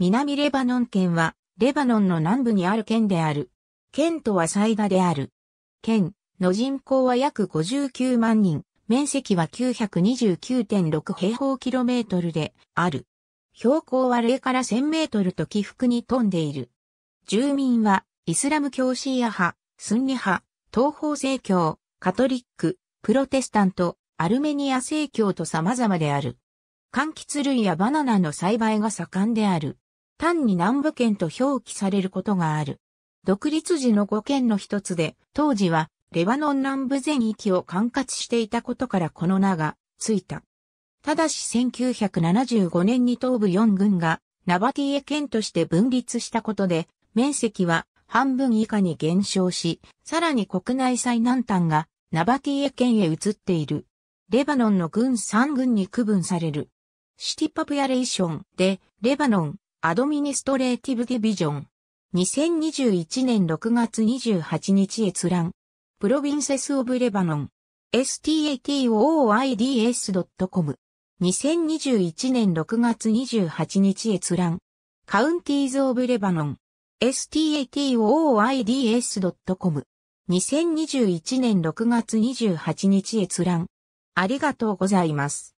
南レバノン県は、レバノンの南部にある県である。県とは最大である。県の人口は約59万人、面積は929.6平方キロメートルである。標高は0から1000メートルと起伏に富んでいる。住民は、イスラム教シーア派、スンニ派、東方正教、カトリック、プロテスタント、アルメニア正教と様々である。柑橘類やバナナの栽培が盛んである。単に南部県と表記されることがある。独立時の5県の一つで、当時はレバノン南部全域を管轄していたことからこの名がついた。ただし1975年に東部4軍がナバティエ県として分立したことで、面積は半分以下に減少し、さらに国内最南端がナバティエ県へ移っている。レバノンの軍3軍に区分される。シティパプヤレーションで、レバノン、アドミニストレーティブディビジョン。2021年6月28日閲覧。プロビンセス・オブ・レバノン。s t a t o i d s c o m 2021年6月28日閲覧。カウンティーズ・オブ・レバノン。s t a t o i d s c o m 2021年6月28日閲覧。ありがとうございます。